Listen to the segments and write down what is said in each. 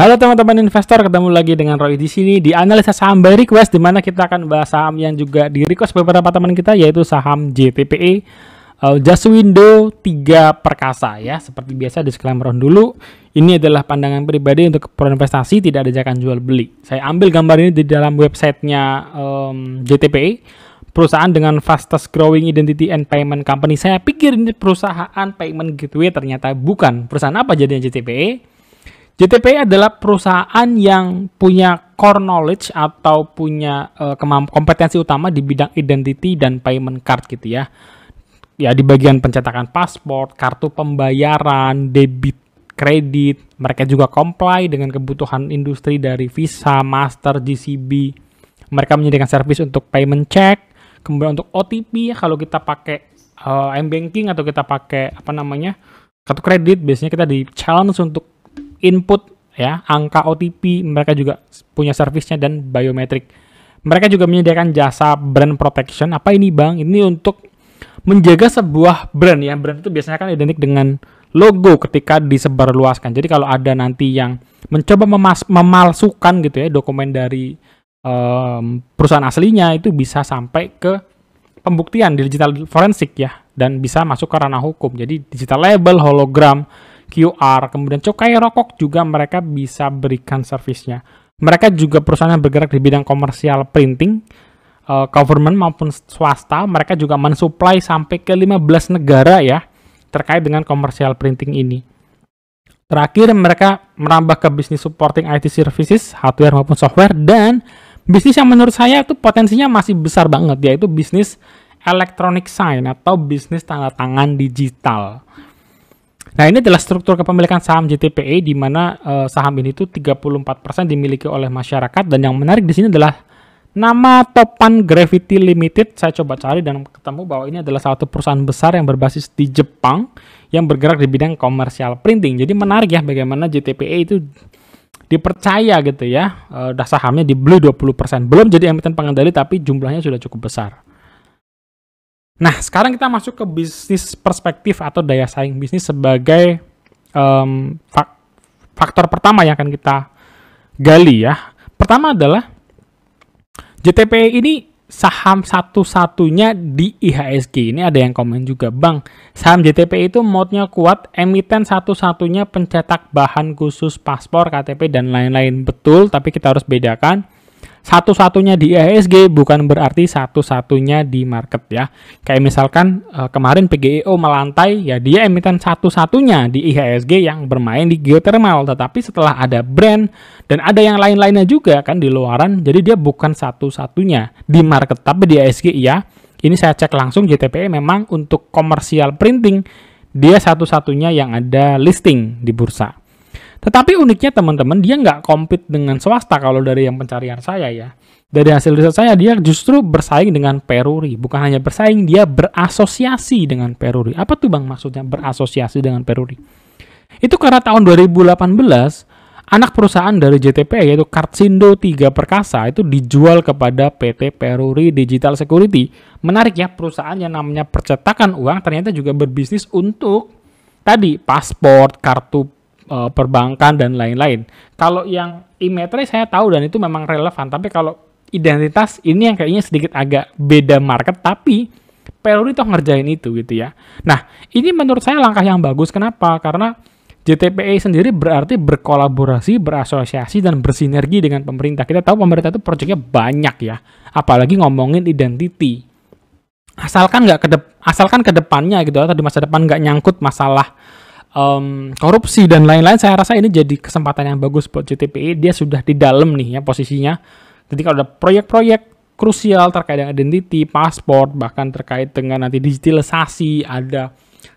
Halo teman-teman investor, ketemu lagi dengan Roy di sini di analisa saham by request di mana kita akan bahas saham yang juga di request beberapa teman kita yaitu saham JTPE uh, eh, Window 3 Perkasa ya. Seperti biasa disclaimer on dulu. Ini adalah pandangan pribadi untuk keperluan investasi, tidak ada jakan jual beli. Saya ambil gambar ini di dalam websitenya um, JTPE, perusahaan dengan fastest growing identity and payment company. Saya pikir ini perusahaan payment gateway, ternyata bukan. Perusahaan apa jadinya JTPE? JTPI adalah perusahaan yang punya core knowledge atau punya uh, kompetensi utama di bidang identity dan payment card gitu ya. Ya di bagian pencetakan paspor, kartu pembayaran, debit kredit, mereka juga comply dengan kebutuhan industri dari Visa, Master, GCB. Mereka menyediakan servis untuk payment check, kemudian untuk OTP kalau kita pakai uh, m banking atau kita pakai apa namanya kartu kredit biasanya kita di challenge untuk input ya, angka OTP, mereka juga punya servisnya dan biometrik. Mereka juga menyediakan jasa brand protection. Apa ini bang? Ini untuk menjaga sebuah brand ya. Brand itu biasanya kan identik dengan logo ketika disebarluaskan. Jadi kalau ada nanti yang mencoba memas memalsukan gitu ya dokumen dari um, perusahaan aslinya itu bisa sampai ke pembuktian digital forensik ya dan bisa masuk ke ranah hukum. Jadi digital label, hologram, QR, kemudian cukai rokok juga mereka bisa berikan servisnya. Mereka juga perusahaan yang bergerak di bidang komersial printing, uh, government maupun swasta, mereka juga mensuplai sampai ke 15 negara ya terkait dengan komersial printing ini. Terakhir, mereka merambah ke bisnis supporting IT services, hardware maupun software, dan bisnis yang menurut saya itu potensinya masih besar banget, yaitu bisnis electronic sign atau bisnis tanda tangan digital. Nah, ini adalah struktur kepemilikan saham JTPE di mana uh, saham ini tuh 34% dimiliki oleh masyarakat dan yang menarik di sini adalah nama Topan Gravity Limited. Saya coba cari dan ketemu bahwa ini adalah satu perusahaan besar yang berbasis di Jepang yang bergerak di bidang komersial printing. Jadi menarik ya bagaimana JTPE itu dipercaya gitu ya. Uh, dah sahamnya di blue 20%. Belum jadi emiten pengendali tapi jumlahnya sudah cukup besar. Nah, sekarang kita masuk ke bisnis perspektif atau daya saing bisnis sebagai um, faktor pertama yang akan kita gali ya. Pertama adalah JTP ini saham satu-satunya di IHSG. Ini ada yang komen juga, Bang, saham JTP itu modnya kuat, emiten satu-satunya pencetak bahan khusus paspor, KTP, dan lain-lain. Betul, tapi kita harus bedakan satu-satunya di IHSG e bukan berarti satu-satunya di market ya. Kayak misalkan eh, kemarin PGEO melantai ya dia emiten satu-satunya di IHSG e yang bermain di geothermal tetapi setelah ada brand dan ada yang lain-lainnya juga kan di luaran jadi dia bukan satu-satunya di market tapi di IHSG e ya. Ini saya cek langsung JTPE memang untuk komersial printing dia satu-satunya yang ada listing di bursa. Tetapi uniknya teman-teman dia nggak compete dengan swasta kalau dari yang pencarian saya ya. Dari hasil riset saya dia justru bersaing dengan Peruri, bukan hanya bersaing dia berasosiasi dengan Peruri. Apa tuh Bang maksudnya berasosiasi dengan Peruri? Itu karena tahun 2018 anak perusahaan dari JTP yaitu Kartsindo 3 Perkasa itu dijual kepada PT Peruri Digital Security. Menarik ya perusahaan yang namanya percetakan uang ternyata juga berbisnis untuk tadi paspor, kartu uh, perbankan dan lain-lain. Kalau yang imetri saya tahu dan itu memang relevan, tapi kalau identitas ini yang kayaknya sedikit agak beda market tapi Peluri toh ngerjain itu gitu ya. Nah, ini menurut saya langkah yang bagus. Kenapa? Karena JTPA e sendiri berarti berkolaborasi, berasosiasi, dan bersinergi dengan pemerintah. Kita tahu pemerintah itu proyeknya banyak ya. Apalagi ngomongin identity. Asalkan nggak ke kedep asalkan kedepannya gitu atau di masa depan nggak nyangkut masalah um, korupsi dan lain-lain saya rasa ini jadi kesempatan yang bagus buat JTPI dia sudah di dalam nih ya posisinya jadi kalau ada proyek-proyek krusial terkait dengan identity, paspor, bahkan terkait dengan nanti digitalisasi, ada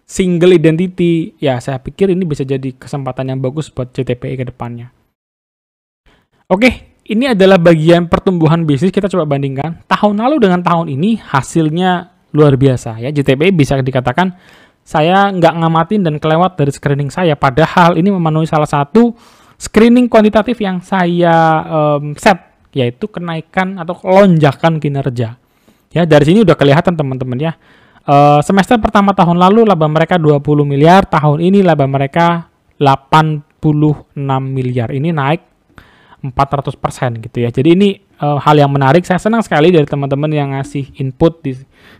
single identity, ya saya pikir ini bisa jadi kesempatan yang bagus buat JTPI ke depannya. Oke, ini adalah bagian pertumbuhan bisnis, kita coba bandingkan. Tahun lalu dengan tahun ini hasilnya luar biasa ya, JTPI bisa dikatakan saya nggak ngamatin dan kelewat dari screening saya. Padahal ini memenuhi salah satu screening kuantitatif yang saya um, set, yaitu kenaikan atau lonjakan kinerja. Ya, dari sini udah kelihatan teman-teman ya. Uh, semester pertama tahun lalu laba mereka 20 miliar, tahun ini laba mereka 86 miliar. Ini naik 400% gitu ya. Jadi ini uh, hal yang menarik. Saya senang sekali dari teman-teman yang ngasih input, di,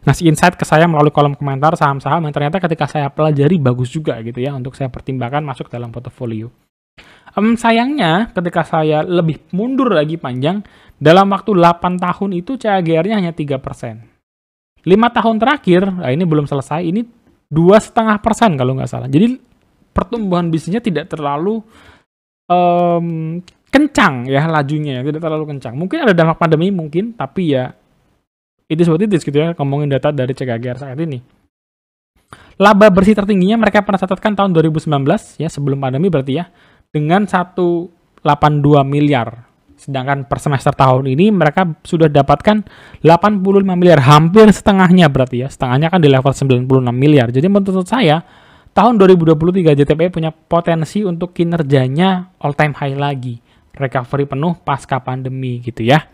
ngasih insight ke saya melalui kolom komentar saham-saham yang ternyata ketika saya pelajari bagus juga gitu ya untuk saya pertimbangkan masuk dalam portofolio. Um, sayangnya ketika saya lebih mundur lagi panjang, dalam waktu 8 tahun itu CAGR-nya hanya 3%. 5 tahun terakhir, nah ini belum selesai, ini dua setengah persen kalau nggak salah. Jadi pertumbuhan bisnisnya tidak terlalu um, kencang ya lajunya ya tidak terlalu kencang mungkin ada dampak pandemi mungkin tapi ya itu seperti itu gitu ya ngomongin data dari CKGR saat ini laba bersih tertingginya mereka pernah catatkan tahun 2019 ya sebelum pandemi berarti ya dengan 182 miliar sedangkan per semester tahun ini mereka sudah dapatkan 85 miliar hampir setengahnya berarti ya setengahnya kan di level 96 miliar jadi menurut saya tahun 2023 JTP punya potensi untuk kinerjanya all time high lagi recovery penuh pasca pandemi gitu ya.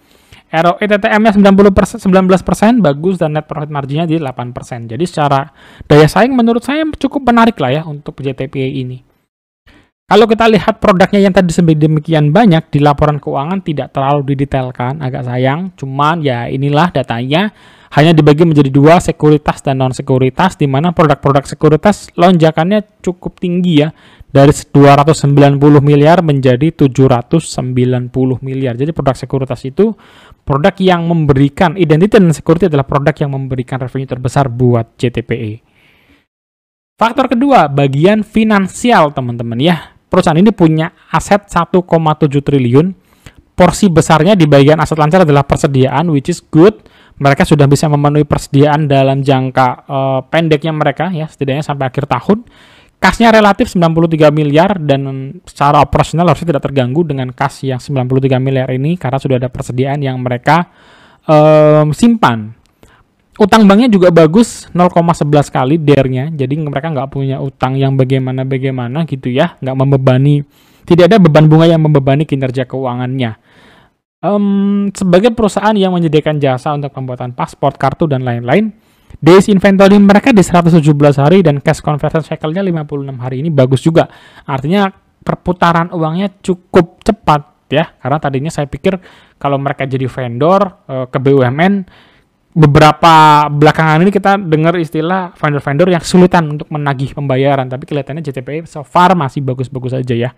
ROE TTM-nya 90%, 19% bagus dan net profit marginnya di 8%. Jadi secara daya saing menurut saya cukup menarik lah ya untuk JTPA ini. Kalau kita lihat produknya yang tadi demikian banyak di laporan keuangan tidak terlalu didetailkan, agak sayang. Cuman ya inilah datanya hanya dibagi menjadi dua, sekuritas dan non-sekuritas, di mana produk-produk sekuritas lonjakannya cukup tinggi ya dari 290 miliar menjadi 790 miliar. Jadi produk sekuritas itu produk yang memberikan identitas dan security adalah produk yang memberikan revenue terbesar buat CTPE. Faktor kedua, bagian finansial teman-teman ya. Perusahaan ini punya aset 1,7 triliun. Porsi besarnya di bagian aset lancar adalah persediaan, which is good. Mereka sudah bisa memenuhi persediaan dalam jangka uh, pendeknya mereka ya, setidaknya sampai akhir tahun Kasnya relatif 93 miliar dan secara operasional harusnya tidak terganggu dengan kas yang 93 miliar ini karena sudah ada persediaan yang mereka um, simpan. Utang banknya juga bagus 0,11 kali dernya, jadi mereka nggak punya utang yang bagaimana-bagaimana gitu ya, nggak membebani, tidak ada beban bunga yang membebani kinerja keuangannya. Um, sebagai perusahaan yang menyediakan jasa untuk pembuatan paspor, kartu dan lain-lain, Days inventory mereka di 117 hari dan cash conversion cycle-nya 56 hari ini bagus juga. Artinya perputaran uangnya cukup cepat ya. Karena tadinya saya pikir kalau mereka jadi vendor eh, ke BUMN beberapa belakangan ini kita dengar istilah vendor-vendor yang kesulitan untuk menagih pembayaran, tapi kelihatannya JTP so far masih bagus-bagus aja ya.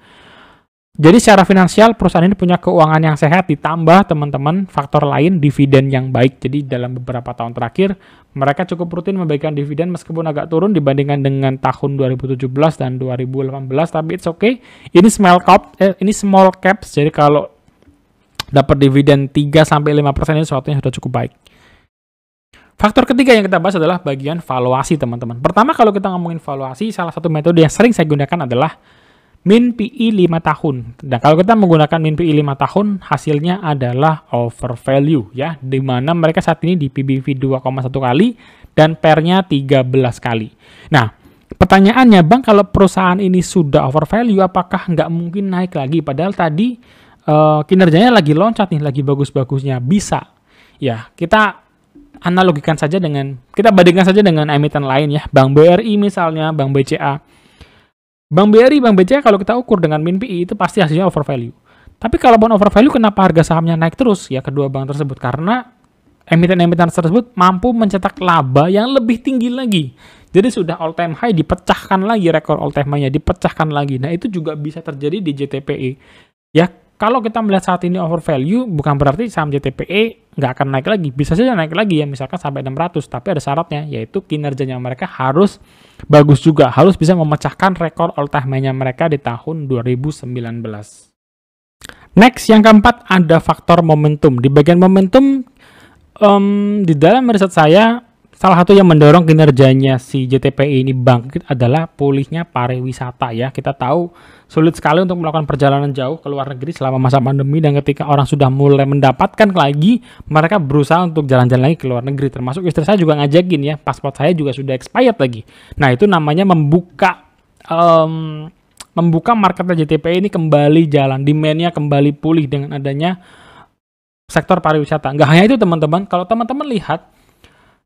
Jadi secara finansial perusahaan ini punya keuangan yang sehat ditambah teman-teman faktor lain dividen yang baik. Jadi dalam beberapa tahun terakhir mereka cukup rutin membagikan dividen meskipun agak turun dibandingkan dengan tahun 2017 dan 2018, tapi it's okay. Ini small cap, eh, ini small caps, jadi kalau dapat dividen 3 sampai 5% ini sesuatu yang sudah cukup baik. Faktor ketiga yang kita bahas adalah bagian valuasi, teman-teman. Pertama, kalau kita ngomongin valuasi, salah satu metode yang sering saya gunakan adalah min PI 5 tahun. Dan kalau kita menggunakan min PI 5 tahun, hasilnya adalah over value ya, di mana mereka saat ini di PBV 2,1 kali dan pernya 13 kali. Nah, pertanyaannya Bang, kalau perusahaan ini sudah over value, apakah nggak mungkin naik lagi? Padahal tadi uh, kinerjanya lagi loncat nih, lagi bagus-bagusnya. Bisa. Ya, kita analogikan saja dengan, kita bandingkan saja dengan emiten lain ya, Bank BRI misalnya, Bank BCA Bank BRI, Bank BCA kalau kita ukur dengan min PI itu pasti hasilnya over value. Tapi kalaupun over value kenapa harga sahamnya naik terus ya kedua bank tersebut? Karena emiten-emiten tersebut mampu mencetak laba yang lebih tinggi lagi. Jadi sudah all time high dipecahkan lagi rekor all time high-nya, dipecahkan lagi. Nah, itu juga bisa terjadi di Jtpe. Ya, kalau kita melihat saat ini over value, bukan berarti saham JTPE nggak akan naik lagi. Bisa saja naik lagi ya, misalkan sampai 600. Tapi ada syaratnya, yaitu kinerjanya mereka harus bagus juga. Harus bisa memecahkan rekor all time-nya mereka di tahun 2019. Next, yang keempat ada faktor momentum. Di bagian momentum, um, di dalam riset saya, salah satu yang mendorong kinerjanya si JTPI e ini bangkit adalah pulihnya pariwisata ya. Kita tahu Sulit sekali untuk melakukan perjalanan jauh ke luar negeri selama masa pandemi dan ketika orang sudah mulai mendapatkan lagi, mereka berusaha untuk jalan-jalan lagi ke luar negeri. Termasuk istri saya juga ngajakin ya, paspor saya juga sudah expired lagi. Nah itu namanya membuka um, membuka market JTP ini kembali jalan, demandnya kembali pulih dengan adanya sektor pariwisata. Nggak hanya itu teman-teman, kalau teman-teman lihat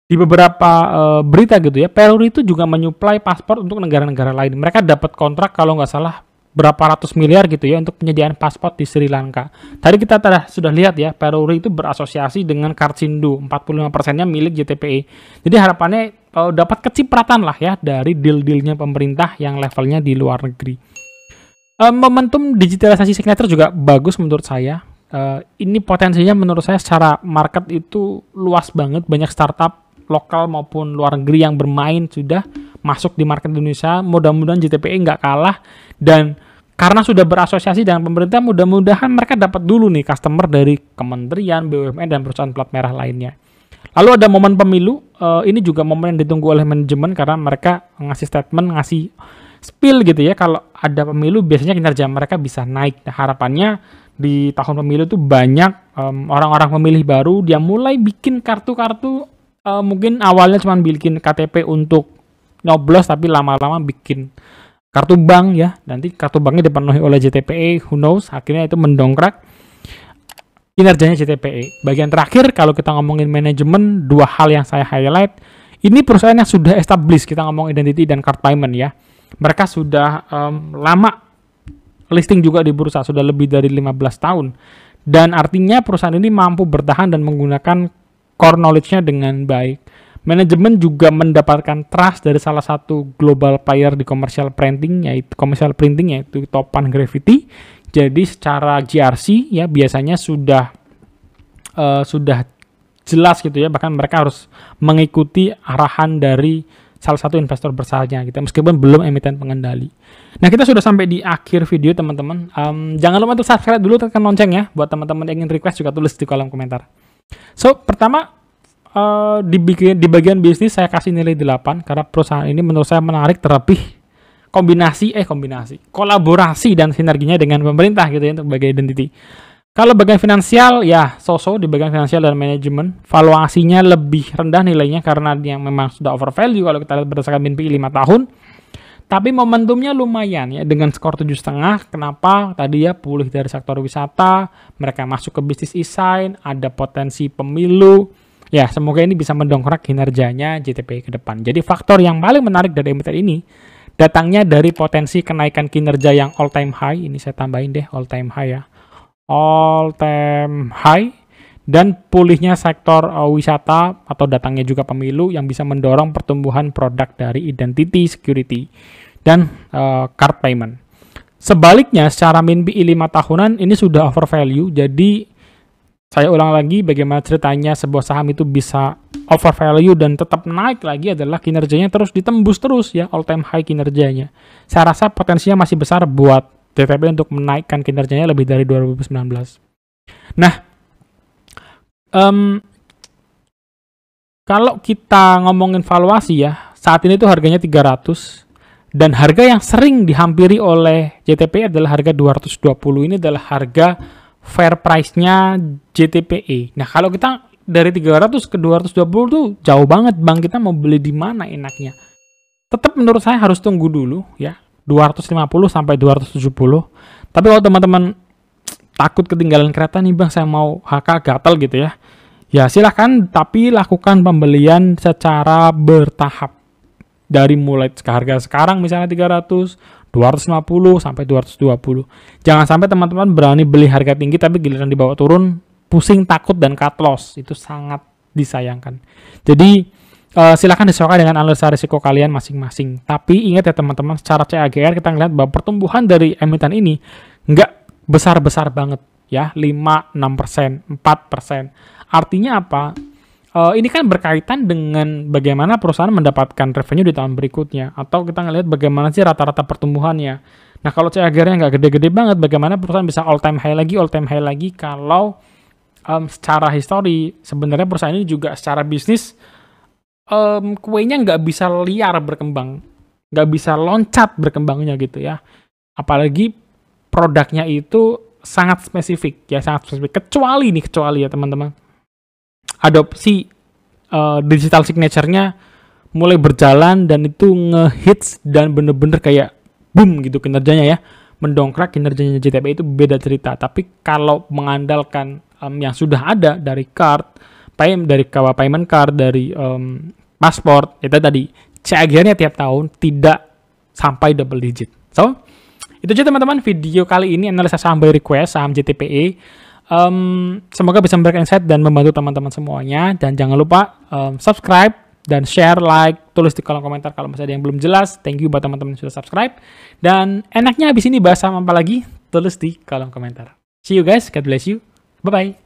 di beberapa e, berita gitu ya, Peru itu juga menyuplai paspor untuk negara-negara lain. Mereka dapat kontrak kalau nggak salah berapa ratus miliar gitu ya untuk penyediaan paspor di Sri Lanka. Tadi kita telah, sudah lihat ya, Peruri itu berasosiasi dengan Karsindo, 45%-nya milik JTPE. Jadi harapannya uh, dapat kecipratan lah ya dari deal-dealnya pemerintah yang levelnya di luar negeri. Uh, momentum digitalisasi signature juga bagus menurut saya. Uh, ini potensinya menurut saya secara market itu luas banget, banyak startup lokal maupun luar negeri yang bermain sudah masuk di market Indonesia. Mudah-mudahan JTPE nggak kalah dan karena sudah berasosiasi dengan pemerintah, mudah-mudahan mereka dapat dulu nih customer dari kementerian, BUMN, dan perusahaan plat merah lainnya. Lalu ada momen pemilu, uh, ini juga momen yang ditunggu oleh manajemen karena mereka ngasih statement, ngasih spill gitu ya. Kalau ada pemilu, biasanya kinerja mereka bisa naik. Nah, harapannya di tahun pemilu tuh banyak orang orang-orang pemilih baru, dia mulai bikin kartu-kartu, uh, mungkin awalnya cuma bikin KTP untuk nyoblos, tapi lama-lama bikin kartu bank ya nanti kartu banknya dipenuhi oleh JTPE who knows akhirnya itu mendongkrak kinerjanya JTPE bagian terakhir kalau kita ngomongin manajemen dua hal yang saya highlight ini perusahaan yang sudah established kita ngomong identity dan card payment ya mereka sudah um, lama listing juga di bursa sudah lebih dari 15 tahun dan artinya perusahaan ini mampu bertahan dan menggunakan core knowledge-nya dengan baik manajemen juga mendapatkan trust dari salah satu global player di commercial printing yaitu commercial printing yaitu Topan Gravity. Jadi secara GRC ya biasanya sudah uh, sudah jelas gitu ya bahkan mereka harus mengikuti arahan dari salah satu investor besarnya gitu meskipun belum emiten pengendali. Nah kita sudah sampai di akhir video teman-teman. Um, jangan lupa untuk subscribe dulu tekan lonceng ya buat teman-teman yang ingin request juga tulis di kolom komentar. So pertama Eh, dibikin di, bagian bisnis saya kasih nilai 8 karena perusahaan ini menurut saya menarik terapi kombinasi eh kombinasi kolaborasi dan sinerginya dengan pemerintah gitu ya untuk bagian identity. Kalau bagian finansial ya sosok di bagian finansial dan manajemen valuasinya lebih rendah nilainya karena yang memang sudah over value kalau kita lihat berdasarkan BNP 5 tahun. Tapi momentumnya lumayan ya dengan skor tujuh setengah. Kenapa? Tadi ya pulih dari sektor wisata, mereka masuk ke bisnis e-sign, ada potensi pemilu, Ya, semoga ini bisa mendongkrak kinerjanya JTP ke depan. Jadi faktor yang paling menarik dari emiten ini datangnya dari potensi kenaikan kinerja yang all time high. Ini saya tambahin deh all time high ya. All time high dan pulihnya sektor uh, wisata atau datangnya juga pemilu yang bisa mendorong pertumbuhan produk dari identity security dan uh, eh, card payment. Sebaliknya secara min BI 5 tahunan ini sudah over value jadi saya ulang lagi bagaimana ceritanya sebuah saham itu bisa over value dan tetap naik lagi adalah kinerjanya terus ditembus terus ya all time high kinerjanya. Saya rasa potensinya masih besar buat TTP untuk menaikkan kinerjanya lebih dari 2019. Nah, um, kalau kita ngomongin valuasi ya, saat ini itu harganya 300 dan harga yang sering dihampiri oleh JTP adalah harga 220. Ini adalah harga fair price-nya JTPE. Nah, kalau kita dari 300 ke 220 tuh jauh banget bang kita mau beli di mana enaknya tetap menurut saya harus tunggu dulu ya 250 sampai 270 tapi kalau teman-teman takut ketinggalan kereta nih bang saya mau HK gatel gitu ya ya silahkan tapi lakukan pembelian secara bertahap dari mulai harga sekarang misalnya 300 250 sampai 220. Jangan sampai teman-teman berani beli harga tinggi tapi giliran dibawa turun pusing, takut dan cut loss. Itu sangat disayangkan. Jadi uh, eh, silahkan disesuaikan dengan analisa risiko kalian masing-masing. Tapi ingat ya teman-teman, secara CAGR kita ngelihat bahwa pertumbuhan dari emiten ini nggak besar-besar banget ya, 5, 6 persen, 4 persen. Artinya apa? uh, ini kan berkaitan dengan bagaimana perusahaan mendapatkan revenue di tahun berikutnya atau kita ngelihat bagaimana sih rata-rata pertumbuhannya. Nah kalau CAGR-nya nggak gede-gede banget, bagaimana perusahaan bisa all time high lagi, all time high lagi kalau um, secara histori sebenarnya perusahaan ini juga secara bisnis um, kuenya nggak bisa liar berkembang, nggak bisa loncat berkembangnya gitu ya. Apalagi produknya itu sangat spesifik ya sangat spesifik kecuali nih kecuali ya teman-teman adopsi uh, digital signature-nya mulai berjalan dan itu ngehits dan bener-bener kayak boom gitu kinerjanya ya mendongkrak kinerjanya JTP itu beda cerita tapi kalau mengandalkan um, yang sudah ada dari card payment dari kawa payment card dari um, pasport itu tadi CAGR-nya tiap tahun tidak sampai double digit so itu aja teman-teman video kali ini analisa saham by request saham JTPE Um, semoga bisa memberikan insight dan membantu teman-teman semuanya. Dan jangan lupa um, subscribe dan share, like, tulis di kolom komentar kalau masih ada yang belum jelas. Thank you buat teman-teman yang sudah subscribe. Dan enaknya habis ini bahasa apa lagi? Tulis di kolom komentar. See you guys. God bless you. Bye-bye.